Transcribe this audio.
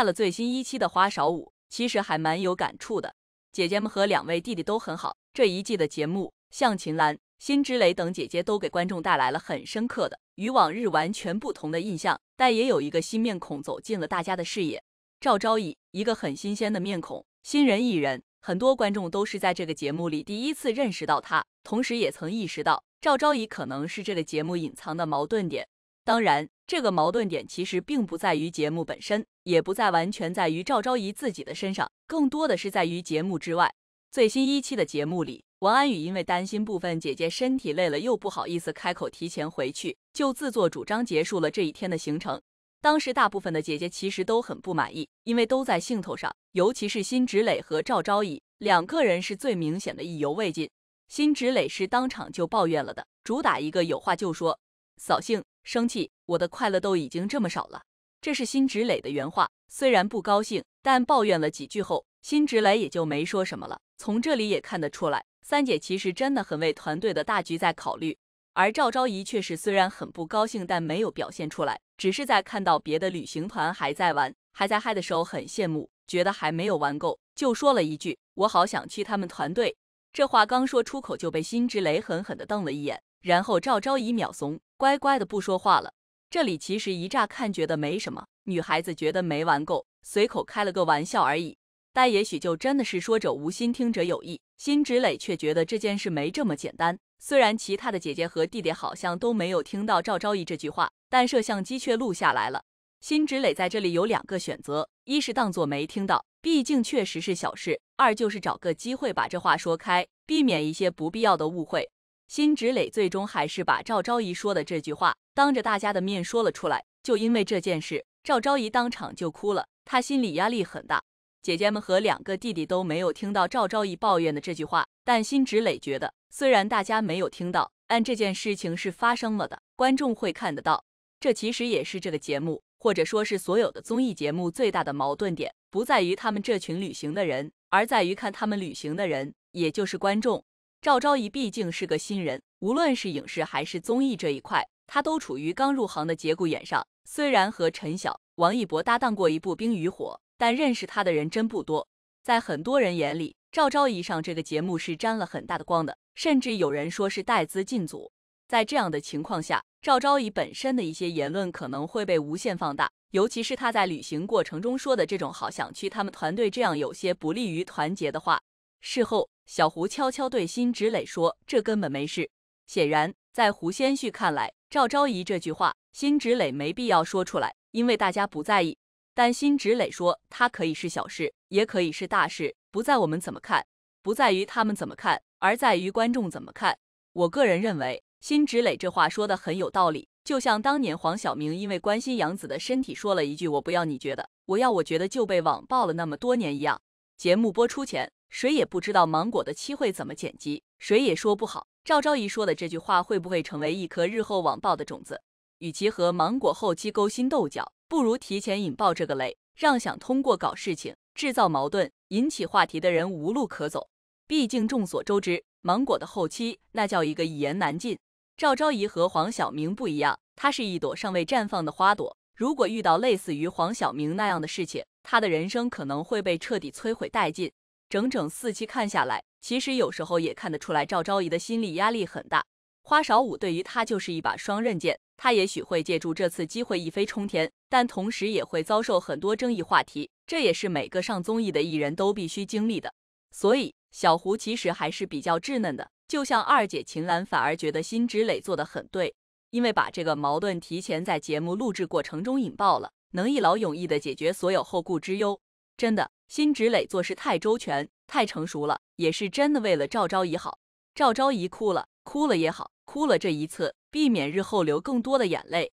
看了最新一期的花少五，其实还蛮有感触的。姐姐们和两位弟弟都很好。这一季的节目，像秦岚、辛芷蕾等姐姐都给观众带来了很深刻的、与往日完全不同的印象。但也有一个新面孔走进了大家的视野——赵昭仪，一个很新鲜的面孔，新人艺人。很多观众都是在这个节目里第一次认识到她，同时也曾意识到赵昭仪可能是这个节目隐藏的矛盾点。当然，这个矛盾点其实并不在于节目本身，也不在完全在于赵昭仪自己的身上，更多的是在于节目之外。最新一期的节目里，王安宇因为担心部分姐姐身体累了又不好意思开口提前回去，就自作主张结束了这一天的行程。当时大部分的姐姐其实都很不满意，因为都在兴头上，尤其是辛芷蕾和赵昭仪两个人是最明显的意犹未尽。辛芷蕾是当场就抱怨了的，主打一个有话就说，扫兴。生气，我的快乐都已经这么少了。这是辛芷蕾的原话。虽然不高兴，但抱怨了几句后，辛芷蕾也就没说什么了。从这里也看得出来，三姐其实真的很为团队的大局在考虑。而赵昭仪却是虽然很不高兴，但没有表现出来，只是在看到别的旅行团还在玩，还在嗨的时候很羡慕，觉得还没有玩够，就说了一句：“我好想去他们团队。”这话刚说出口，就被辛芷蕾狠狠地瞪了一眼。然后赵昭仪秒怂，乖乖的不说话了。这里其实一乍看觉得没什么，女孩子觉得没玩够，随口开了个玩笑而已。但也许就真的是说者无心，听者有意。辛芷蕾却觉得这件事没这么简单。虽然其他的姐姐和弟弟好像都没有听到赵昭仪这句话，但摄像机却录下来了。辛芷蕾在这里有两个选择：一是当作没听到，毕竟确实是小事；二就是找个机会把这话说开，避免一些不必要的误会。辛芷蕾最终还是把赵昭仪说的这句话当着大家的面说了出来。就因为这件事，赵昭仪当场就哭了。她心里压力很大。姐姐们和两个弟弟都没有听到赵昭仪抱怨的这句话，但辛芷蕾觉得，虽然大家没有听到，但这件事情是发生了的，观众会看得到。这其实也是这个节目，或者说是所有的综艺节目最大的矛盾点，不在于他们这群旅行的人，而在于看他们旅行的人，也就是观众。赵昭仪毕竟是个新人，无论是影视还是综艺这一块，她都处于刚入行的节骨眼上。虽然和陈晓、王一博搭档过一部《冰与火》，但认识她的人真不多。在很多人眼里，赵昭仪上这个节目是沾了很大的光的，甚至有人说是带资进组。在这样的情况下，赵昭仪本身的一些言论可能会被无限放大，尤其是她在旅行过程中说的这种“好想去他们团队”这样有些不利于团结的话，事后。小胡悄悄对辛芷蕾说：“这根本没事。”显然，在胡先煦看来，赵昭仪这句话，辛芷蕾没必要说出来，因为大家不在意。但辛芷蕾说：“它可以是小事，也可以是大事，不在我们怎么看，不在于他们怎么看，而在于观众怎么看。”我个人认为，辛芷蕾这话说的很有道理。就像当年黄晓明因为关心杨紫的身体，说了一句“我不要你觉得，我要我觉得”，就被网爆了那么多年一样。节目播出前。谁也不知道芒果的期会怎么剪辑，谁也说不好。赵昭仪说的这句话会不会成为一颗日后网爆的种子？与其和芒果后期勾心斗角，不如提前引爆这个雷，让想通过搞事情制造矛盾、引起话题的人无路可走。毕竟众所周知，芒果的后期那叫一个一言难尽。赵昭仪和黄晓明不一样，她是一朵尚未绽放的花朵。如果遇到类似于黄晓明那样的事情，她的人生可能会被彻底摧毁殆尽。整整四期看下来，其实有时候也看得出来赵昭仪的心理压力很大。花少五对于他就是一把双刃剑，他也许会借助这次机会一飞冲天，但同时也会遭受很多争议话题，这也是每个上综艺的艺人都必须经历的。所以小胡其实还是比较稚嫩的，就像二姐秦岚，反而觉得辛芷蕾做的很对，因为把这个矛盾提前在节目录制过程中引爆了，能一劳永逸的解决所有后顾之忧，真的。辛芷蕾做事太周全，太成熟了，也是真的为了赵昭仪好。赵昭仪哭了，哭了也好，哭了这一次，避免日后流更多的眼泪。